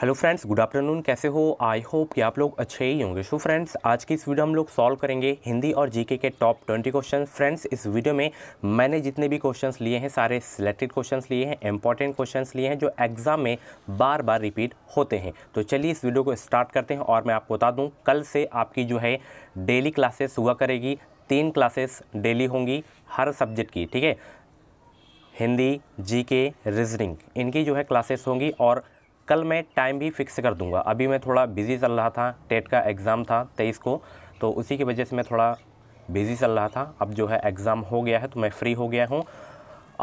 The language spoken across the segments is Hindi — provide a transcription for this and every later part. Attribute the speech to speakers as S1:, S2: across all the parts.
S1: हेलो फ्रेंड्स गुड आफ्टरनून कैसे हो आई होप कि आप लोग अच्छे ही होंगे सो फ्रेंड्स आज की इस वीडियो हम लोग सॉल्व करेंगे हिंदी और जीके के टॉप ट्वेंटी क्वेश्चन फ्रेंड्स इस वीडियो में मैंने जितने भी क्वेश्चंस लिए हैं सारे सिलेक्टेड क्वेश्चंस लिए हैं इंपॉर्टेंट क्वेश्चंस लिए हैं जो एग्ज़ाम में बार बार रिपीट होते हैं तो चलिए इस वीडियो को स्टार्ट करते हैं और मैं आपको बता दूँ कल से आपकी जो है डेली क्लासेस हुआ करेगी तीन क्लासेस डेली होंगी हर सब्जेक्ट की ठीक है हिंदी के रीजनिंग इनकी जो है क्लासेस होंगी और कल मैं टाइम भी फिक्स कर दूंगा अभी मैं थोड़ा बिज़ी चल रहा था टेट का एग्ज़ाम था तेईस को तो उसी की वजह से मैं थोड़ा बिज़ी चल रहा था अब जो है एग्ज़ाम हो गया है तो मैं फ्री हो गया हूँ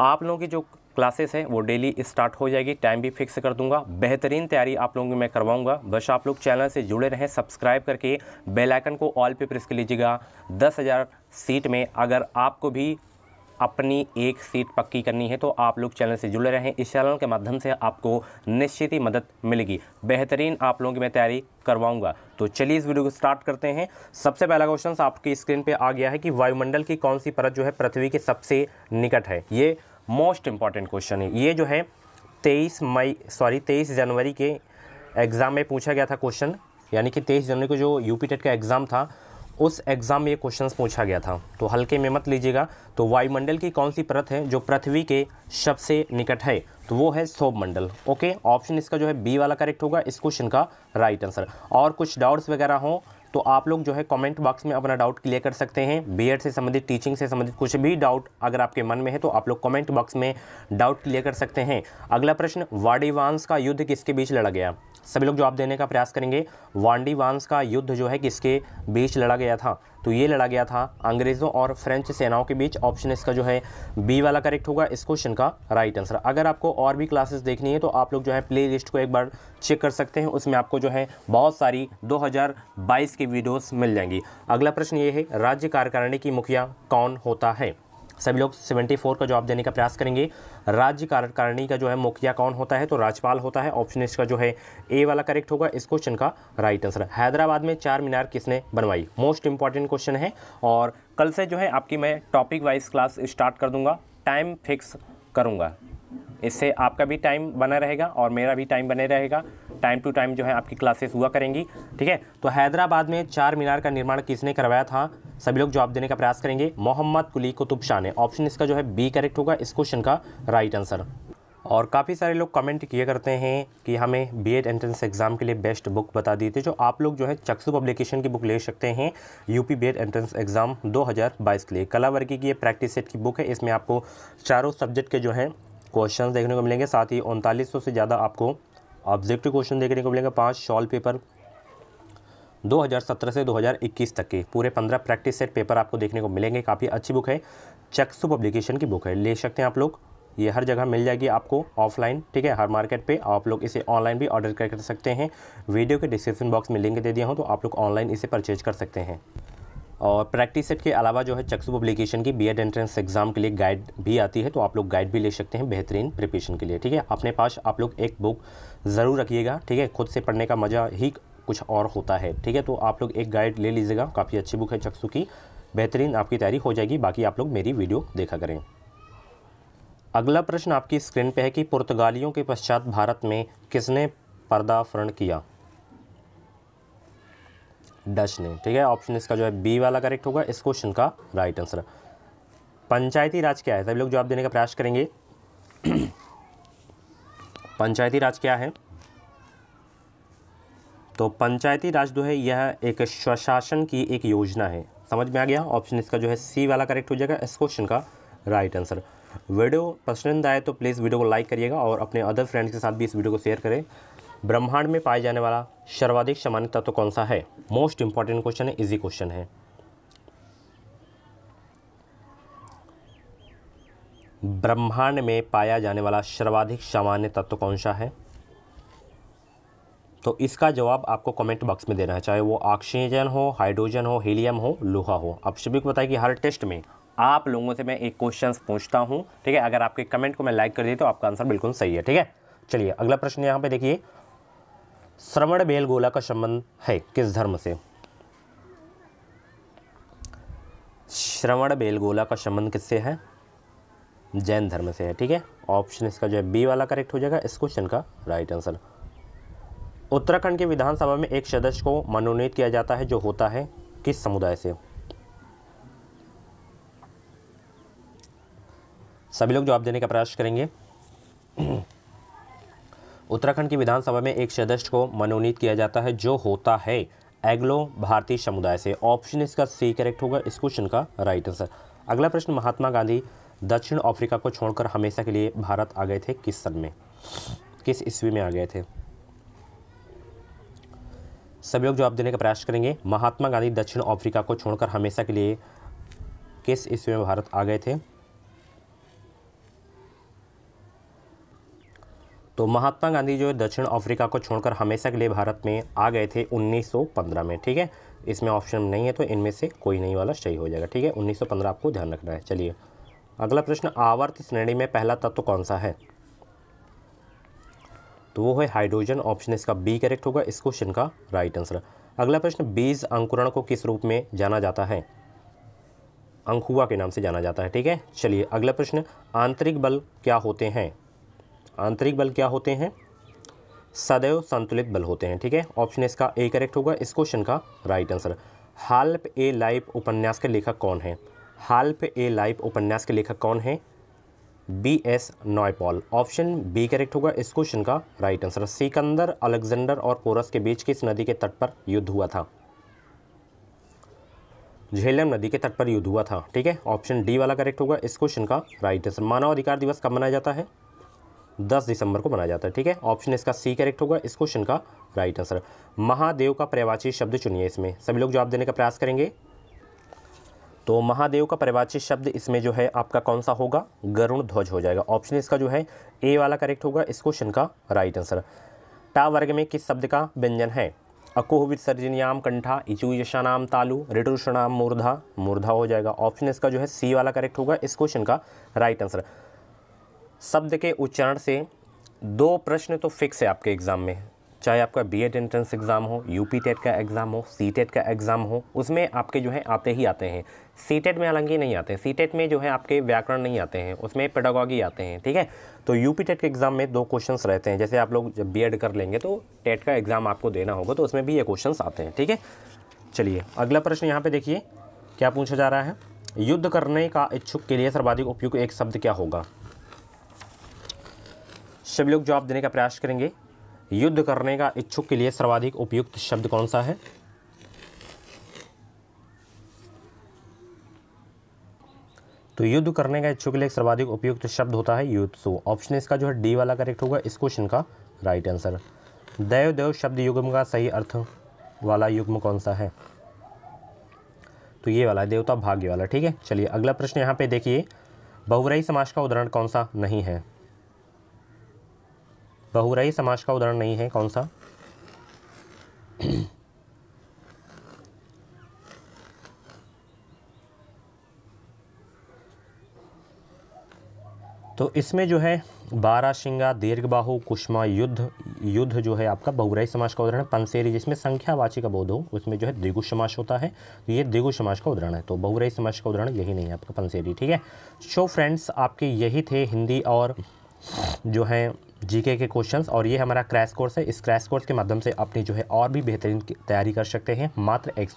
S1: आप लोगों की जो क्लासेस हैं वो डेली स्टार्ट हो जाएगी टाइम भी फिक्स कर दूंगा बेहतरीन तैयारी आप लोगों की मैं करवाऊंगा बस आप लोग चैनल से जुड़े रहें सब्सक्राइब करके बेल आइकन को ऑल पे प्रेस कर लीजिएगा दस हज़ार सीट में अगर आपको भी अपनी एक सीट पक्की करनी है तो आप लोग चैनल से जुड़े रहें इस चैनल के माध्यम से आपको निश्चित ही मदद मिलेगी बेहतरीन आप लोगों की मैं तैयारी करवाऊंगा तो चलिए इस वीडियो को स्टार्ट करते हैं सबसे पहला क्वेश्चन आपकी स्क्रीन पर आ गया है कि वायुमंडल की कौन सी परत जो है पृथ्वी के सबसे निकट है ये मोस्ट इंपॉर्टेंट क्वेश्चन है ये जो है तेईस मई सॉरी तेईस जनवरी के एग्ज़ाम में पूछा गया था क्वेश्चन यानी कि तेईस जनवरी को जो यूपी टेट का एग्ज़ाम था उस एग्ज़ाम में ये क्वेश्चन पूछा गया था तो हल्के में मत लीजिएगा तो वायुमंडल की कौन सी परत है जो पृथ्वी के सबसे निकट है तो वो है मंडल ओके ऑप्शन इसका जो है बी वाला करेक्ट होगा इस क्वेश्चन का राइट आंसर और कुछ डाउट्स वगैरह हों तो आप लोग जो है कमेंट बॉक्स में अपना डाउट क्लियर कर सकते हैं बी से संबंधित टीचिंग से संबंधित कुछ भी डाउट अगर आपके मन में है तो आप लोग कमेंट बॉक्स में डाउट क्लियर कर सकते हैं अगला प्रश्न वाडीवांस का युद्ध किसके बीच लड़ा गया सभी लोग जवाब देने का प्रयास करेंगे वांडीवांस का युद्ध जो है किसके बीच लड़ा गया था तो ये लड़ा गया था अंग्रेज़ों और फ्रेंच सेनाओं के बीच ऑप्शन इसका जो है बी वाला करेक्ट होगा इस क्वेश्चन का राइट आंसर अगर आपको और भी क्लासेस देखनी है तो आप लोग जो है प्ले लिस्ट को एक बार चेक कर सकते हैं उसमें आपको जो है बहुत सारी बाईस की वीडियोज़ मिल जाएंगी अगला प्रश्न ये है राज्य कार्यकारिणी की मुखिया कौन होता है सभी लोग 74 का जवाब देने का प्रयास करेंगे राज्य कार्यकारिणी का जो है मुखिया कौन होता है तो राज्यपाल होता है ऑप्शन इसका जो है ए वाला करेक्ट होगा इस क्वेश्चन का राइट आंसर हैदराबाद में चार मीनार किसने बनवाई मोस्ट इंपॉर्टेंट क्वेश्चन है और कल से जो है आपकी मैं टॉपिक वाइज क्लास स्टार्ट कर दूंगा टाइम फिक्स करूँगा इससे आपका भी टाइम बना रहेगा और मेरा भी टाइम बने रहेगा टाइम टू टाइम जो है आपकी क्लासेस हुआ करेंगी ठीक है तो हैदराबाद में चार मीनार का निर्माण किसने करवाया था सभी लोग जवाब देने का प्रयास करेंगे मोहम्मद कुली कुतुब शाह ने ऑप्शन इसका जो है बी करेक्ट होगा इस क्वेश्चन का राइट आंसर और काफ़ी सारे लोग कमेंट किए करते हैं कि हमें बीएड एंट्रेंस एग्ज़ाम के लिए बेस्ट बुक बता दी थी जो आप लोग जो है चक्सु पब्लिकेशन की बुक ले सकते हैं यूपी बीएड एंट्रेंस एग्ज़ाम 2022 के लिए कलावर्गी की ये प्रैक्टिस सेट की बुक है इसमें आपको चारों सब्जेक्ट के जो है क्वेश्चन देखने को मिलेंगे साथ ही उनतालीस से ज़्यादा आपको ऑब्जेक्टिव क्वेश्चन देखने को मिलेंगे पाँच शॉल पेपर 2017 से 2021 तक के पूरे 15 प्रैक्टिस सेट पेपर आपको देखने को मिलेंगे काफ़ी अच्छी बुक है चक्सु पब्लिकेशन की बुक है ले सकते हैं आप लोग ये हर जगह मिल जाएगी आपको ऑफलाइन ठीक है हर मार्केट पे आप लोग इसे ऑनलाइन भी ऑर्डर कर सकते हैं वीडियो के डिस्क्रिप्शन बॉक्स में लिंक दे दिया हूँ तो आप लोग ऑनलाइन इसे परचेज कर सकते हैं और प्रैक्टिस सेट के अलावा जो है चक्सु पब्लिकेशन की बीएड एंट्रेंस एग्जाम के लिए गाइड भी आती है तो आप लोग गाइड भी ले सकते हैं बेहतरीन प्रिपरेशन के लिए ठीक है अपने पास आप लोग एक बुक ज़रूर रखिएगा ठीक है खुद से पढ़ने का मज़ा ही कुछ और होता है ठीक है तो आप लोग एक गाइड ले लीजिएगा काफ़ी अच्छी बुक है चक्सु की बेहतरीन आपकी तैयारी हो जाएगी बाकी आप लोग मेरी वीडियो देखा करें अगला प्रश्न आपकी स्क्रीन पे है कि पुर्तगालियों के पश्चात भारत में किसने पर्दाफरण किया डच ने ठीक है ऑप्शन इसका जो है बी वाला करेक्ट होगा इस क्वेश्चन का राइट आंसर पंचायती राज क्या है सभी लोग जवाब देने का प्रयास करेंगे पंचायती राज क्या है तो पंचायती राज जो है यह एक स्वशासन की एक योजना है समझ में आ गया ऑप्शन इसका जो है सी वाला करेक्ट हो जाएगा इस क्वेश्चन का राइट आंसर वीडियो पसंद आए तो प्लीज़ वीडियो को लाइक करिएगा और अपने अदर फ्रेंड्स के साथ भी इस वीडियो को शेयर करें ब्रह्मांड में पाया जाने वाला सर्वाधिक सामान्य तत्व तो कौन सा है मोस्ट इंपॉर्टेंट क्वेश्चन है इजी क्वेश्चन है ब्रह्मांड में पाया जाने वाला सर्वाधिक सामान्य तत्व तो कौन सा है तो इसका जवाब आपको कमेंट बॉक्स में देना है चाहे वो ऑक्सीजन हो हाइड्रोजन हो हीलियम हो लोहा हो आप सभी को बताएं कि हर टेस्ट में आप लोगों से मैं एक क्वेश्चन पूछता हूँ ठीक है अगर आपके कमेंट को मैं लाइक कर दी तो आपका आंसर बिल्कुल सही है ठीक है चलिए अगला प्रश्न यहाँ पर देखिए श्रवण बेल गोला का संबंध है किस धर्म से श्रवण बेलगोला का संबंध किससे है जैन धर्म से है ठीक है ऑप्शन इसका जो है बी वाला करेक्ट हो जाएगा इस क्वेश्चन का राइट आंसर उत्तराखंड के विधानसभा में एक सदस्य को मनोनीत किया जाता है जो होता है किस समुदाय से सभी लोग जवाब देने का प्रयास करेंगे उत्तराखंड की विधानसभा में एक सदस्य को मनोनीत किया जाता है जो होता है एग्लो भारतीय समुदाय से ऑप्शन इसका सी करेक्ट होगा इस क्वेश्चन का राइट आंसर अगला प्रश्न महात्मा गांधी दक्षिण अफ्रीका को छोड़कर हमेशा के लिए भारत आ गए थे किस सन में किस ईस्वी में आ गए थे सभी लोग जवाब देने का प्रयास करेंगे महात्मा गांधी दक्षिण अफ्रीका को छोड़कर हमेशा के लिए किस ईस्वी में भारत आ गए थे तो महात्मा गांधी जो दक्षिण अफ्रीका को छोड़कर हमेशा के लिए भारत में आ गए थे 1915 में ठीक है इसमें ऑप्शन नहीं है तो इनमें से कोई नहीं वाला सही हो जाएगा ठीक है 1915 आपको ध्यान रखना है चलिए अगला प्रश्न आवर्त श्रेणी में पहला तत्व तो कौन सा है तो वो है हाइड्रोजन ऑप्शन इसका बी करेक्ट होगा इस क्वेश्चन का राइट आंसर अगला प्रश्न बीज अंकुरण को किस रूप में जाना जाता है अंकुआ के नाम से जाना जाता है ठीक है चलिए अगला प्रश्न आंतरिक बल क्या होते हैं आंतरिक बल क्या होते हैं सदैव संतुलित बल होते हैं ठीक है ऑप्शन इसका ए करेक्ट होगा इस क्वेश्चन का right answer half a life उपन्यास के लेखक कौन है हाल्प ए लाइफ उपन्यास के लेखक कौन है V S Naipaul option B correct होगा इस क्वेश्चन का राइट आंसर सिकंदर अलेक्जेंडर और पोरस के बीच किस नदी के तट पर युद्ध हुआ था झेलम नदी के तट पर युद्ध हुआ था ठीक है ऑप्शन डी वाला करेक्ट होगा इस क्वेश्चन का राइट आंसर मानव अधिकार दिवस कब मनाया जाता है दस दिसंबर को मनाया जाता है ठीक है ऑप्शन इसका सी करेक्ट होगा इस क्वेश्चन का राइट आंसर महादेव का पर्यावाची शब्द चुनिए इसमें सभी लोग जवाब देने का प्रयास करेंगे तो महादेव का परिवाचित शब्द इसमें जो है आपका कौन सा होगा गरुण ध्वज हो जाएगा ऑप्शन इसका जो है ए वाला करेक्ट होगा इस क्वेश्चन का राइट आंसर टा वर्ग में किस शब्द का व्यंजन है अकोह विसर्जनयाम कंठा इचू यशानाम तालु रिटुषणाम मूर्धा मूर्धा हो जाएगा ऑप्शन इसका जो है सी वाला करेक्ट होगा इस क्वेश्चन का राइट आंसर शब्द के उच्चारण से दो प्रश्न तो फिक्स है आपके एग्ज़ाम में चाहे आपका बी एड एंट्रेंस एग्ज़ाम हो यू पी टेट का एग्ज़ाम हो सी टेट का एग्ज़ाम हो उसमें आपके जो है आते ही आते हैं सी टेट में हालांकि नहीं आते सी टेट में जो है आपके व्याकरण नहीं आते हैं उसमें पेडागॉगी आते हैं ठीक है तो यू पी टेट के एग्ज़ाम में दो क्वेश्चंस रहते हैं जैसे आप लोग जब बी एड कर लेंगे तो टेट का एग्ज़ाम आपको देना होगा तो उसमें भी ये क्वेश्चन आते हैं ठीक है चलिए अगला प्रश्न यहाँ पर देखिए क्या पूछा जा रहा है युद्ध करने का इच्छुक के लिए सर्वाधिक उपयुक्त एक शब्द क्या होगा सभी लोग जवाब देने का प्रयास करेंगे युद्ध करने का इच्छुक के लिए सर्वाधिक उपयुक्त शब्द कौन सा है तो युद्ध करने का इच्छुक के लिए सर्वाधिक उपयुक्त शब्द होता है युद्ध सो ऑप्शन इसका जो है डी वाला करेक्ट होगा इस क्वेश्चन का राइट आंसर दैव देव शब्द युग्म का सही अर्थ वाला युग्म कौन सा है तो ये वाला देवता भाग्य वाला ठीक है चलिए अगला प्रश्न यहाँ पे देखिए बहुराई समाज का उदाहरण कौन सा नहीं है बहुराई समाज का उदाहरण नहीं है कौन सा तो इसमें जो है बारा शिंगा दीर्घबाहु कुष्मा युद्ध युद्ध जो है आपका बहुराई समाज का उदाहरण है पंसेरी जिसमें संख्यावाची का बोध हो उसमें जो है द्विगु समाज होता है तो ये द्विगु समाज का उदाहरण है तो बहुराई समाज का उदाहरण यही नहीं है आपका पंसेरी ठीक है सो फ्रेंड्स आपके यही थे हिंदी और जो है जीके के क्वेश्चंस और ये हमारा क्रैश कोर्स है इस क्रैश कोर्स के माध्यम से अपनी जो है और भी बेहतरीन तैयारी कर सकते हैं मात्र एक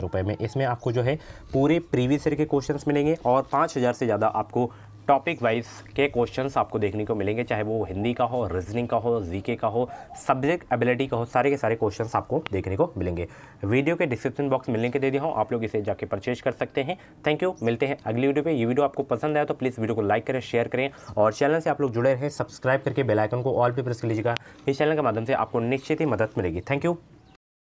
S1: रुपए में इसमें आपको जो है पूरे प्रीवियस ईयर के क्वेश्चंस मिलेंगे और पाँच से ज़्यादा आपको टॉपिक वाइज के क्वेश्चंस आपको देखने को मिलेंगे चाहे वो हिंदी का हो रीजनिंग का हो जीके का हो सब्जेक्ट एबिलिटी का हो सारे के सारे क्वेश्चंस आपको देखने को मिलेंगे वीडियो के डिस्क्रिप्शन बॉक्स में लिंक दे दिया हूँ आप लोग इसे जाके परचेज कर सकते हैं थैंक यू मिलते हैं अगली वीडियो पे ये वीडियो आपको पसंद आया तो प्लीज़ वीडियो को लाइक करें शेयर करें और चैनल से आप लोग जुड़े रहें सब्सक्राइब करके बेलाइकन को ऑल पे प्रेस कर लीजिएगा इस चैनल के माध्यम से आपको निश्चित ही मदद मिलेगी थैंक यू